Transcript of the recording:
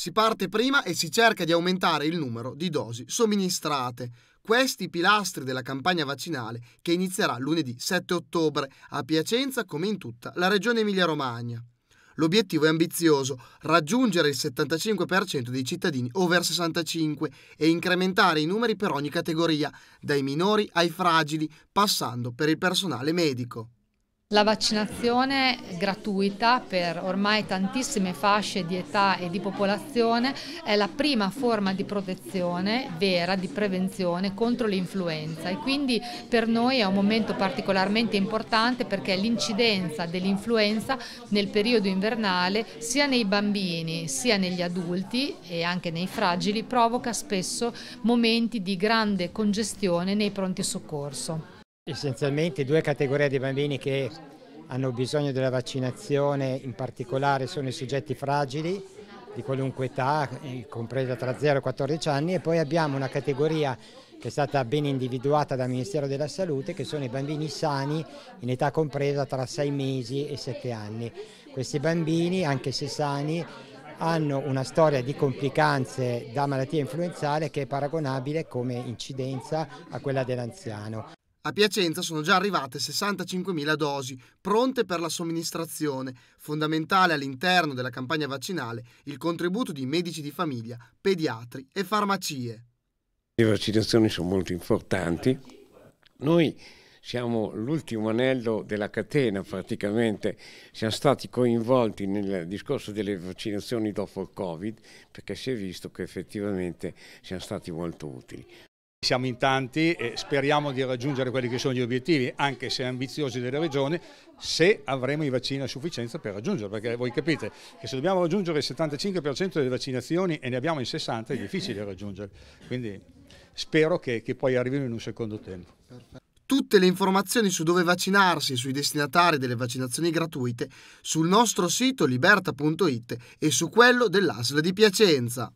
Si parte prima e si cerca di aumentare il numero di dosi somministrate. Questi pilastri della campagna vaccinale che inizierà lunedì 7 ottobre a Piacenza come in tutta la regione Emilia-Romagna. L'obiettivo è ambizioso, raggiungere il 75% dei cittadini over 65 e incrementare i numeri per ogni categoria, dai minori ai fragili, passando per il personale medico. La vaccinazione gratuita per ormai tantissime fasce di età e di popolazione è la prima forma di protezione vera, di prevenzione contro l'influenza e quindi per noi è un momento particolarmente importante perché l'incidenza dell'influenza nel periodo invernale sia nei bambini sia negli adulti e anche nei fragili provoca spesso momenti di grande congestione nei pronti soccorso. Essenzialmente due categorie di bambini che hanno bisogno della vaccinazione, in particolare sono i soggetti fragili di qualunque età, eh, compresa tra 0 e 14 anni, e poi abbiamo una categoria che è stata ben individuata dal Ministero della Salute, che sono i bambini sani in età compresa tra 6 mesi e 7 anni. Questi bambini, anche se sani, hanno una storia di complicanze da malattia influenzale che è paragonabile come incidenza a quella dell'anziano. A Piacenza sono già arrivate 65.000 dosi pronte per la somministrazione, fondamentale all'interno della campagna vaccinale il contributo di medici di famiglia, pediatri e farmacie. Le vaccinazioni sono molto importanti. Noi siamo l'ultimo anello della catena praticamente, siamo stati coinvolti nel discorso delle vaccinazioni dopo il Covid perché si è visto che effettivamente siamo stati molto utili. Siamo in tanti e speriamo di raggiungere quelli che sono gli obiettivi, anche se ambiziosi delle regioni, se avremo i vaccini a sufficienza per raggiungerli, perché voi capite che se dobbiamo raggiungere il 75% delle vaccinazioni e ne abbiamo il 60% è difficile raggiungerli, quindi spero che, che poi arrivino in un secondo tempo. Tutte le informazioni su dove vaccinarsi, e sui destinatari delle vaccinazioni gratuite, sul nostro sito liberta.it e su quello dell'ASL di Piacenza.